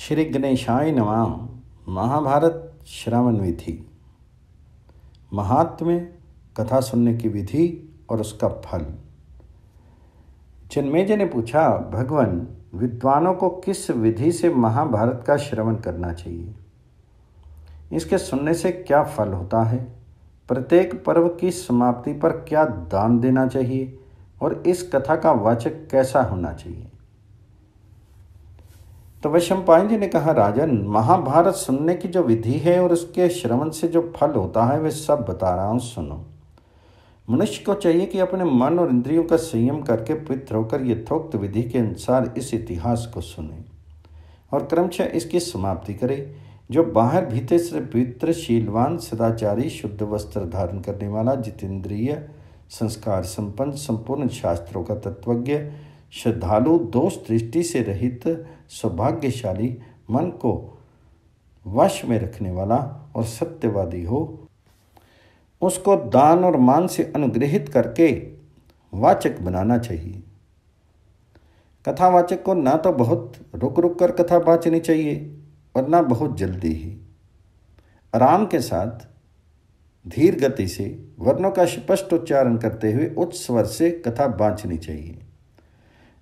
श्री गणेशाय नमा महाभारत श्रावण विधि महात्म्य कथा सुनने की विधि और उसका फल जन्मेजय ने पूछा भगवान विद्वानों को किस विधि से महाभारत का श्रवण करना चाहिए इसके सुनने से क्या फल होता है प्रत्येक पर्व की समाप्ति पर क्या दान देना चाहिए और इस कथा का वाचक कैसा होना चाहिए तो वैश्व जी ने कहा राजन महाभारत सुनने की जो विधि है और उसके श्रवण से जो फल होता है वे सब बता रहा हूँ सुनो मनुष्य को चाहिए कि अपने मन और इंद्रियों का संयम करके पवित्र होकर यथोक्त विधि के अनुसार इस इतिहास को सुने और क्रमशः इसकी समाप्ति करे जो बाहर भीते से पवित्र शीलवान सदाचारी शुद्ध वस्त्र धारण करने वाला जितेंद्रिय संस्कार संपन्न संपूर्ण शास्त्रों का तत्वज्ञ श्रद्धालु दोष दृष्टि से रहित सौभाग्यशाली मन को वश में रखने वाला और सत्यवादी हो उसको दान और मान से अनुग्रहित करके वाचक बनाना चाहिए कथावाचक को ना तो बहुत रुक रुक कर कथा बाँचनी चाहिए और ना बहुत जल्दी ही आराम के साथ धीर गति से वर्णों का स्पष्ट उच्चारण करते हुए उच्च स्वर से कथा बाँचनी चाहिए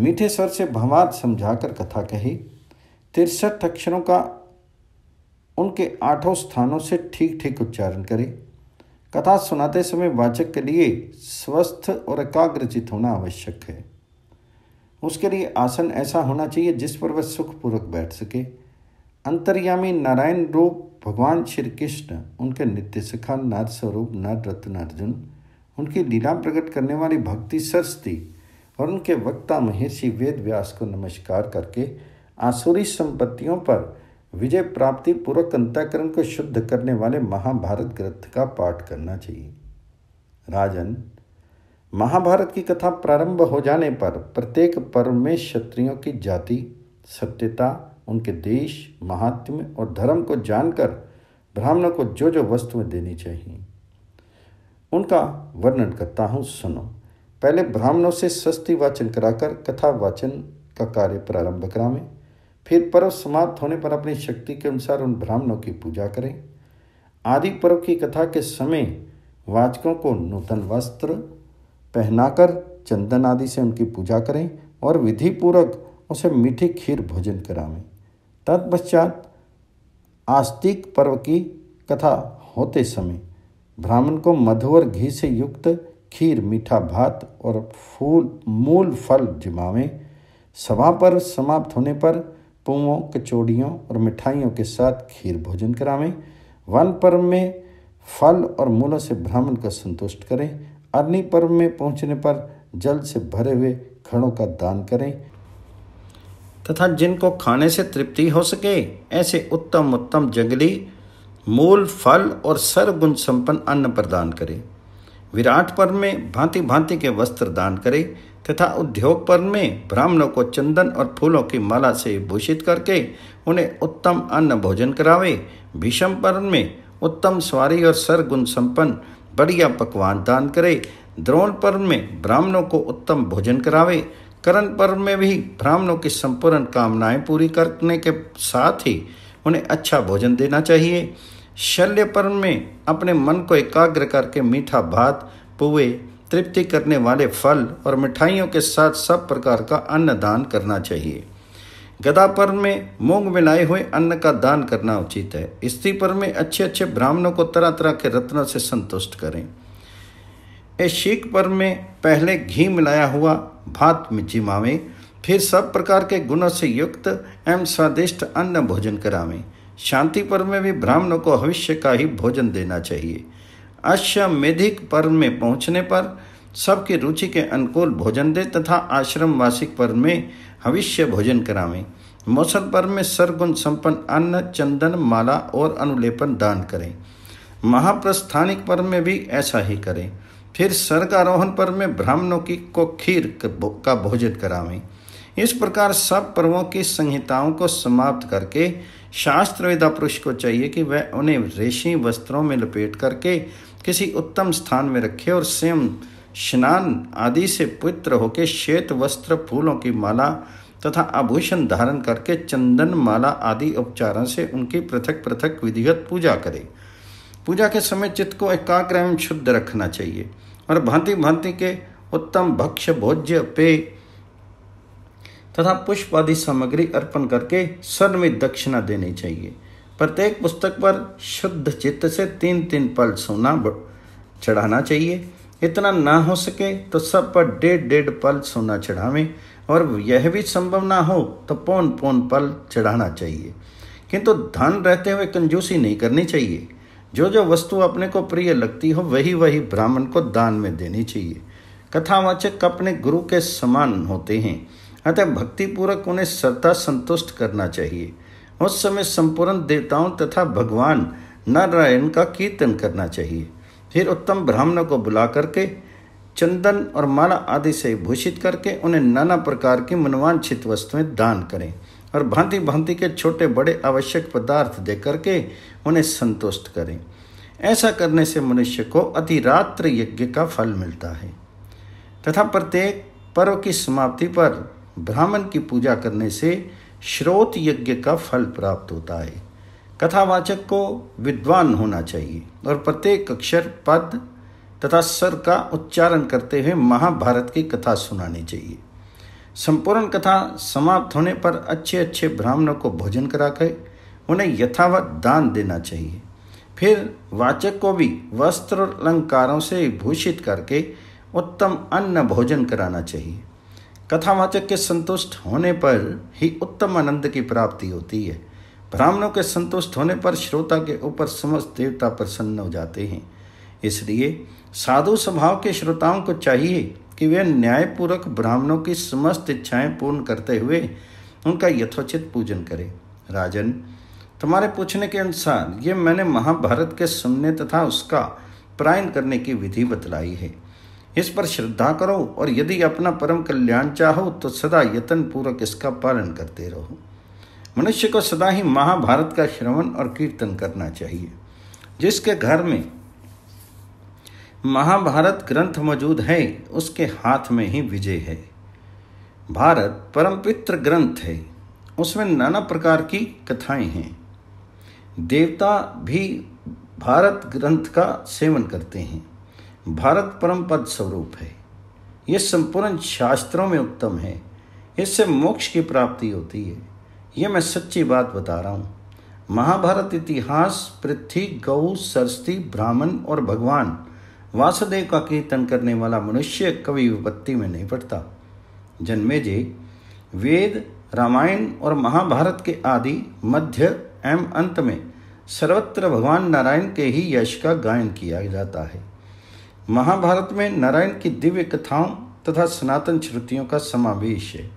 मीठे स्वर से भवाद समझाकर कथा कही तिरसठ अक्षरों का उनके आठों स्थानों से ठीक ठीक उच्चारण करें कथा सुनाते समय वाचक के लिए स्वस्थ और एकाग्रचित होना आवश्यक है उसके लिए आसन ऐसा होना चाहिए जिस पर वह सुखपूर्वक बैठ सके अंतर्यामी नारायण रूप भगवान श्री कृष्ण उनके नित्य सिखा नार स्वरूप नर रत्न अर्जुन उनकी लीला प्रकट करने वाली भक्ति सरस्ती और उनके वक्ता महर्षि वेद व्यास को नमस्कार करके आसुरी संपत्तियों पर विजय प्राप्ति पूर्वक अंतकरण को शुद्ध करने वाले महाभारत ग्रंथ का पाठ करना चाहिए राजन महाभारत की कथा प्रारंभ हो जाने पर प्रत्येक पर्व में क्षत्रियों की जाति सत्यता उनके देश महात्म्य और धर्म को जानकर ब्राह्मणों को जो जो वस्तुएं देनी चाहिए उनका वर्णन करता हूँ सुनो पहले ब्राह्मणों से स्वस्ति वाचन कराकर कथा वाचन का कार्य प्रारंभ करावें फिर पर्व समाप्त होने पर अपनी शक्ति के अनुसार उन ब्राह्मणों की पूजा करें आदि पर्व की कथा के समय वाचकों को नूतन वस्त्र पहनाकर चंदन आदि से उनकी पूजा करें और विधिपूर्वक उसे मीठी खीर भोजन करावें तत्पश्चात आस्तिक पर्व की कथा होते समय ब्राह्मण को मधु और घी से युक्त खीर मीठा भात और फूल मूल फल जिमावें सभा पर समाप्त होने पर पुओं कचौड़ियों और मिठाइयों के साथ खीर भोजन करावें वन पर्व में फल और मूलों से ब्राह्मण का संतुष्ट करें अग्नि पर्व में पहुंचने पर जल से भरे हुए खड़ों का दान करें तथा जिनको खाने से तृप्ति हो सके ऐसे उत्तम उत्तम जंगली मूल फल और सर्वगुण संपन्न अन्न प्रदान करें विराट पर्व में भांति भांति के वस्त्र दान करे तथा उद्योग पर्व में ब्राह्मणों को चंदन और फूलों की माला से भूषित करके उन्हें उत्तम अन्न भोजन करावे भीषम पर्व में उत्तम स्वारी और सरगुण संपन्न बढ़िया पकवान दान करे द्रोण पर्व में ब्राह्मणों को उत्तम भोजन करावे करण पर्व में भी ब्राह्मणों की संपूर्ण कामनाएं पूरी करने के साथ ही उन्हें अच्छा भोजन देना चाहिए शल्य पर्व में अपने मन को एकाग्र करके मीठा भात पुए तृप्ति करने वाले फल और मिठाइयों के साथ सब प्रकार का अन्न दान करना चाहिए गदा पर्व में मूंग मिलाए हुए अन्न का दान करना उचित है स्त्री पर्व में अच्छे अच्छे ब्राह्मणों को तरह तरह के रत्नों से संतुष्ट करें इस शीख पर्व में पहले घी मिलाया हुआ भात जिमावें फिर सब प्रकार के गुणों से युक्त एवं स्वादिष्ट अन्न भोजन करावें शांति पर्व में भी ब्राह्मणों को भविष्य का ही भोजन देना चाहिए अश्वमेधिक पर्व में पहुंचने पर सबकी रुचि के अनुकूल भोजन दे तथा आश्रम वार्षिक पर्व में भविष्य भोजन करावें मौसम पर्व में सरगुण संपन्न अन्न चंदन माला और अनुलेपन दान करें महाप्रस्थानिक पर्व में भी ऐसा ही करें फिर सर्ग आरोहण पर्व में ब्राह्मणों की को खीर का भोजन करावें इस प्रकार सब पर्वों की संहिताओं को समाप्त करके शास्त्रवेदा पुरुष को चाहिए कि वह उन्हें रेशमी वस्त्रों में लपेट करके किसी उत्तम स्थान में रखे और स्वयं स्नान आदि से पवित्र होकर श्वेत वस्त्र फूलों की माला तथा आभूषण धारण करके चंदन माला आदि उपचारों से उनकी पृथक पृथक विधिवत पूजा करे पूजा के समय चित्त को एकाग्र एवं शुद्ध रखना चाहिए और भांति भांति के उत्तम भक्ष्य भोज्य पेय तथा पुष्प आदि सामग्री अर्पण करके स्वर्ण में दक्षिणा देनी चाहिए प्रत्येक पुस्तक पर शुद्ध चित्त से तीन तीन पल सोना चढ़ाना चाहिए इतना ना हो सके तो सब पर डेढ़ डेढ़ पल सोना चढ़ावें और यह भी संभव ना हो तो पौन पौन पल चढ़ाना चाहिए किंतु धन रहते हुए कंजूसी नहीं करनी चाहिए जो जो वस्तु अपने को प्रिय लगती हो वही वही ब्राह्मण को दान में देनी चाहिए कथावाचक अपने गुरु के समान होते हैं अतः भक्तिपूर्वक उन्हें सदा संतुष्ट करना चाहिए उस समय संपूर्ण देवताओं तथा भगवान नारायण का कीर्तन करना चाहिए फिर उत्तम ब्राह्मणों को बुला करके चंदन और माला आदि से भूषित करके उन्हें नाना प्रकार की मनवांछित वस्तुएं दान करें और भांति भांति के छोटे बड़े आवश्यक पदार्थ दे करके उन्हें संतुष्ट करें ऐसा करने से मनुष्य को अतिरात्र यज्ञ का फल मिलता है तथा प्रत्येक पर्व की समाप्ति पर ब्राह्मण की पूजा करने से श्रोत यज्ञ का फल प्राप्त होता है कथावाचक को विद्वान होना चाहिए और प्रत्येक अक्षर पद तथा स्वर का उच्चारण करते हुए महाभारत की कथा सुनानी चाहिए संपूर्ण कथा समाप्त होने पर अच्छे अच्छे ब्राह्मणों को भोजन कराकर उन्हें यथावत दान देना चाहिए फिर वाचक को भी वस्त्र और अलंकारों से भूषित करके उत्तम अन्न भोजन कराना चाहिए कथावाचक के संतुष्ट होने पर ही उत्तम आनंद की प्राप्ति होती है ब्राह्मणों के संतुष्ट होने पर श्रोता के ऊपर समस्त देवता प्रसन्न हो जाते हैं इसलिए साधु स्वभाव के श्रोताओं को चाहिए कि वे न्यायपूर्वक ब्राह्मणों की समस्त इच्छाएं पूर्ण करते हुए उनका यथोचित पूजन करें राजन तुम्हारे पूछने के अनुसार ये मैंने महाभारत के सुनने तथा उसका प्रायण करने की विधि बतलाई है इस पर श्रद्धा करो और यदि अपना परम कल्याण चाहो तो सदा यत्न पूर्वक इसका पालन करते रहो मनुष्य को सदा ही महाभारत का श्रवण और कीर्तन करना चाहिए जिसके घर में महाभारत ग्रंथ मौजूद है उसके हाथ में ही विजय है भारत परम पित्र ग्रंथ है उसमें नाना प्रकार की कथाएं हैं देवता भी भारत ग्रंथ का सेवन करते हैं भारत परम पद स्वरूप है यह संपूर्ण शास्त्रों में उत्तम है इससे मोक्ष की प्राप्ति होती है यह मैं सच्ची बात बता रहा हूँ महाभारत इतिहास पृथ्वी गौ सरस्ती ब्राह्मण और भगवान वासुदेव का कीर्तन करने वाला मनुष्य कभी विपत्ति में नहीं पड़ता जन्मे जे वेद रामायण और महाभारत के आदि मध्य एवं अंत में सर्वत्र भगवान नारायण के ही यश का गायन किया जाता है महाभारत में नारायण की दिव्य कथाओं तथा सनातन श्रुतियों का समावेश है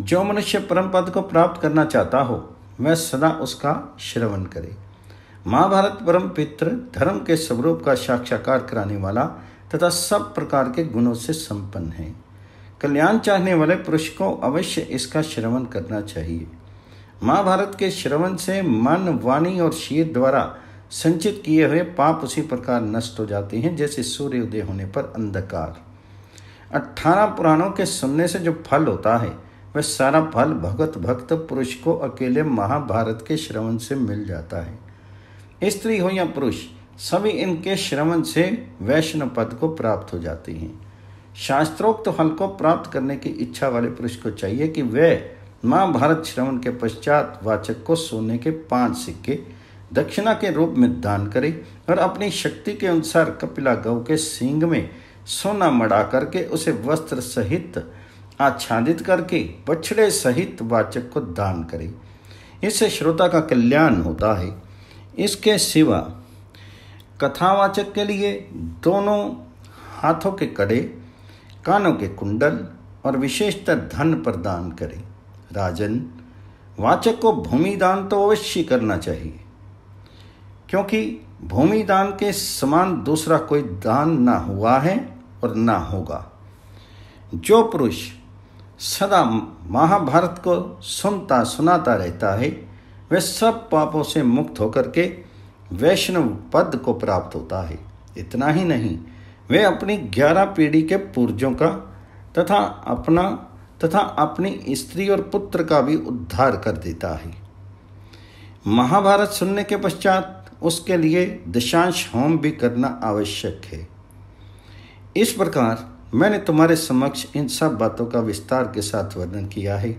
जो मनुष्य परम पद को प्राप्त करना चाहता हो वह सदा उसका श्रवण करे महाभारत परम पित्र धर्म के स्वरूप का साक्षात्कार कराने वाला तथा सब प्रकार के गुणों से संपन्न है कल्याण चाहने वाले पुरुष को अवश्य इसका श्रवण करना चाहिए महाभारत के श्रवण से मन वाणी और शीर द्वारा संचित किए हुए पाप उसी प्रकार नष्ट हो जाते हैं जैसे सूर्य उदय होने पर अंधकार अठारह पुराणों के सुनने से जो फल होता है वह सारा फल भगत भक्त पुरुष को अकेले महाभारत के श्रवण से मिल जाता है स्त्री हो या पुरुष सभी इनके श्रवण से वैष्णव पद को प्राप्त हो जाते हैं शास्त्रोक्त फल को प्राप्त करने की इच्छा वाले पुरुष को चाहिए कि वह महाभारत श्रवण के पश्चात वाचक को सोने के पांच सिक्के दक्षिणा के रूप में दान करें और अपनी शक्ति के अनुसार कपिला गौ के सींग में सोना मड़ा करके उसे वस्त्र सहित आच्छादित करके बछड़े सहित वाचक को दान करे इससे श्रोता का कल्याण होता है इसके सिवा कथावाचक के लिए दोनों हाथों के कड़े कानों के कुंडल और विशेषतर धन प्रदान करें राजन वाचक को भूमि दान तो अवश्य करना चाहिए क्योंकि भूमि दान के समान दूसरा कोई दान ना हुआ है और ना होगा जो पुरुष सदा महाभारत को सुनता सुनाता रहता है वह सब पापों से मुक्त होकर के वैष्णव पद को प्राप्त होता है इतना ही नहीं वे अपनी ग्यारह पीढ़ी के पूर्जों का तथा अपना तथा अपनी स्त्री और पुत्र का भी उद्धार कर देता है महाभारत सुनने के पश्चात उसके लिए दशांश होम भी करना आवश्यक है इस प्रकार मैंने तुम्हारे समक्ष इन सब बातों का विस्तार के साथ वर्णन किया है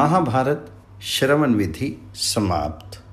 महाभारत श्रवण विधि समाप्त